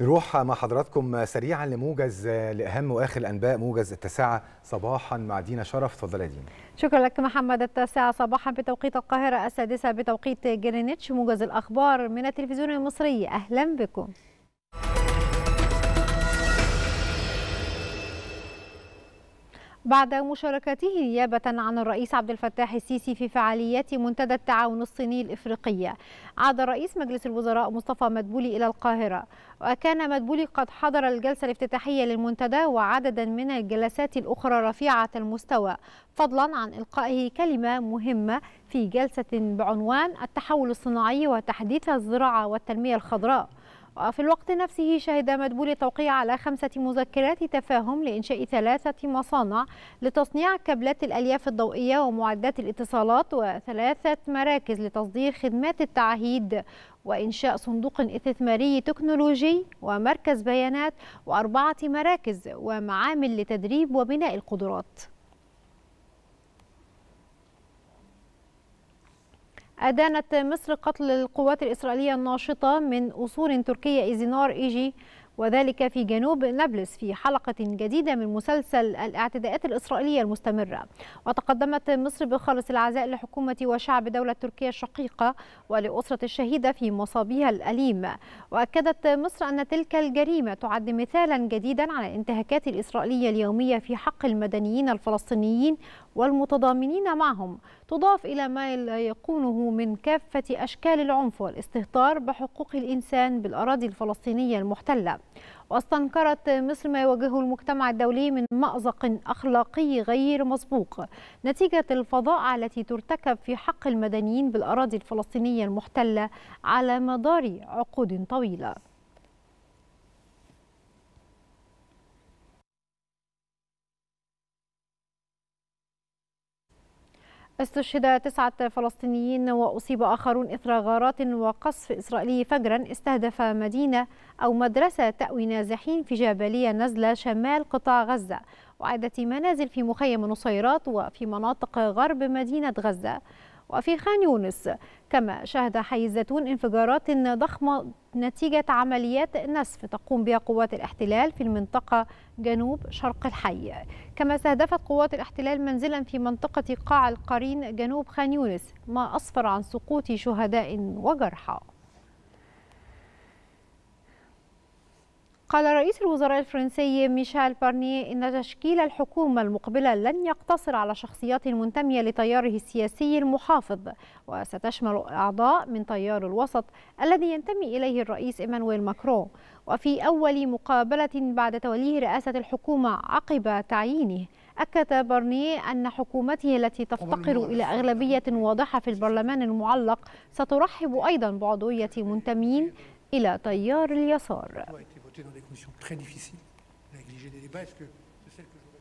نروح مع حضراتكم سريعا لموجز لاهم واخر الانباء موجز التاسعه صباحا مع دينا شرف تفضل دينا شكرا لك محمد التاسعه صباحا بتوقيت القاهره السادسه بتوقيت جرينتش موجز الاخبار من التلفزيون المصري اهلا بكم بعد مشاركته نيابة عن الرئيس عبد الفتاح السيسي في فعاليات منتدى التعاون الصيني الإفريقية عاد رئيس مجلس الوزراء مصطفى مدبولي إلى القاهرة وكان مدبولي قد حضر الجلسة الافتتاحية للمنتدى وعددا من الجلسات الأخرى رفيعة المستوى فضلا عن إلقائه كلمة مهمة في جلسة بعنوان التحول الصناعي وتحديث الزراعة والتنمية الخضراء وفي الوقت نفسه شهد مدبول التوقيع على خمسة مذكرات تفاهم لإنشاء ثلاثة مصانع لتصنيع كابلات الألياف الضوئية ومعدات الاتصالات وثلاثة مراكز لتصدير خدمات التعهيد وإنشاء صندوق استثماري تكنولوجي ومركز بيانات وأربعة مراكز ومعامل لتدريب وبناء القدرات أدانت مصر قتل القوات الإسرائيلية الناشطة من أصول تركية إيزينار إيجي وذلك في جنوب نابلس في حلقة جديدة من مسلسل الاعتداءات الإسرائيلية المستمرة وتقدمت مصر بخالص العزاء لحكومة وشعب دولة تركيا الشقيقة ولأسرة الشهيدة في مصابها الأليم وأكدت مصر أن تلك الجريمة تعد مثالا جديدا على الانتهاكات الإسرائيلية اليومية في حق المدنيين الفلسطينيين والمتضامنين معهم تضاف إلى ما يكونه من كافة أشكال العنف والاستهتار بحقوق الإنسان بالأراضي الفلسطينية المحتلة واستنكرت مصر ما يواجهه المجتمع الدولي من مأزق أخلاقي غير مسبوق نتيجة الفضاء التي ترتكب في حق المدنيين بالأراضي الفلسطينية المحتلة على مدار عقود طويلة استشهد تسعة فلسطينيين وأصيب آخرون إثر غارات وقصف إسرائيلي فجرا استهدف مدينة أو مدرسة تأوي نازحين في جبلية نزلة شمال قطاع غزة وعدة منازل في مخيم نصيرات وفي مناطق غرب مدينة غزة وفي خان يونس كما شهد حي الزيتون انفجارات ضخمة نتيجة عمليات نسف تقوم بها قوات الاحتلال في المنطقة جنوب شرق الحي كما استهدفت قوات الاحتلال منزلا في منطقة قاع القرين جنوب خان يونس ما أسفر عن سقوط شهداء وجرحى قال رئيس الوزراء الفرنسي ميشيل بارني إن تشكيل الحكومة المقبلة لن يقتصر على شخصيات منتمية لتياره السياسي المحافظ وستشمل أعضاء من تيار الوسط الذي ينتمي إليه الرئيس إيمانويل ماكرون وفي أول مقابلة بعد توليه رئاسة الحكومة عقب تعيينه أكد بارني أن حكومته التي تفتقر إلى أغلبية واضحة في البرلمان المعلق سترحب أيضا بعضوية منتمين إلى تيار اليسار voté dans des conditions très difficiles, négliger des débats. Est-ce que c'est celle que je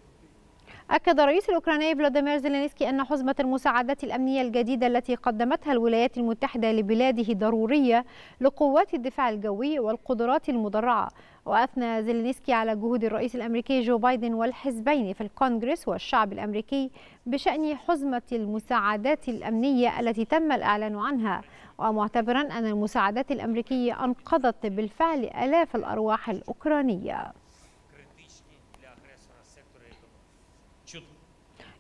أكد الرئيس الأوكراني فلاديمير زيلينسكي أن حزمة المساعدات الأمنية الجديدة التي قدمتها الولايات المتحدة لبلاده ضرورية لقوات الدفاع الجوي والقدرات المدرعة وأثنى زيلينسكي على جهود الرئيس الأمريكي جو بايدن والحزبين في الكونغرس والشعب الأمريكي بشأن حزمة المساعدات الأمنية التي تم الإعلان عنها ومعتبرا أن المساعدات الأمريكية أنقذت بالفعل آلاف الأرواح الأوكرانية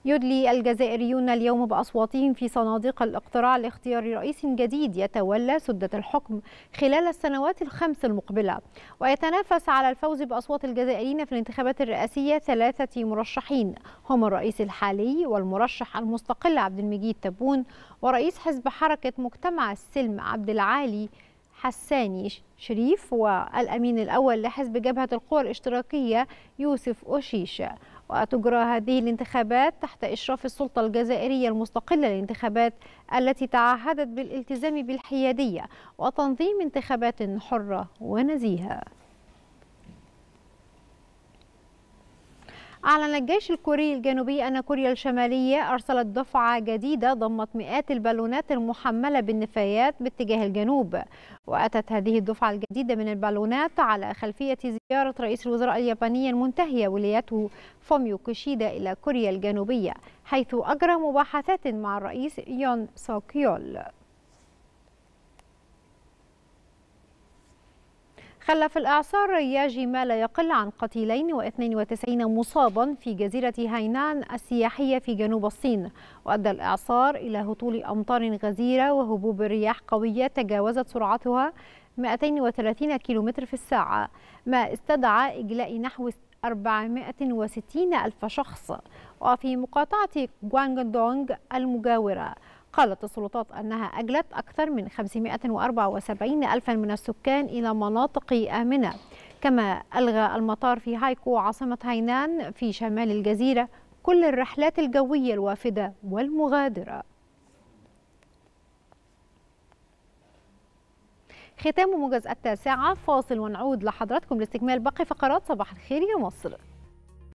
يدلي الجزائريون اليوم بأصواتهم في صناديق الاقتراع لاختيار رئيس جديد يتولى سدة الحكم خلال السنوات الخمس المقبلة ويتنافس على الفوز بأصوات الجزائريين في الانتخابات الرئاسية ثلاثة مرشحين هم الرئيس الحالي والمرشح المستقل عبد المجيد تبون ورئيس حزب حركة مجتمع السلم عبد العالي حساني شريف والأمين الأول لحزب جبهة القوى الاشتراكية يوسف أوشيش وتجرى هذه الانتخابات تحت إشراف السلطة الجزائرية المستقلة للانتخابات التي تعهدت بالالتزام بالحيادية وتنظيم انتخابات حرة ونزيهة أعلن الجيش الكوري الجنوبي أن كوريا الشمالية أرسلت دفعة جديدة ضمت مئات البالونات المحملة بالنفايات باتجاه الجنوب وأتت هذه الدفعة الجديدة من البالونات على خلفية زيارة رئيس الوزراء الياباني المنتهية ولايته فوميو كوشيدا إلى كوريا الجنوبية حيث أجرى مباحثات مع الرئيس يون سوكيول خلف الإعصار ياجي ما لا يقل عن قتيلين و92 مصابا في جزيرة هاينان السياحية في جنوب الصين وأدى الإعصار إلى هطول أمطار غزيرة وهبوب رياح قوية تجاوزت سرعتها 230 كيلومتر في الساعة ما استدعى إجلاء نحو 460 ألف شخص وفي مقاطعة دونغ المجاورة قالت السلطات أنها أجلت أكثر من 574 ألفا من السكان إلى مناطق آمنة كما ألغى المطار في هايكو عاصمة هاينان في شمال الجزيرة كل الرحلات الجوية الوافدة والمغادرة ختام موجز التاسعة فاصل ونعود لحضراتكم لاستكمال باقي فقرات صباح الخير يا مصر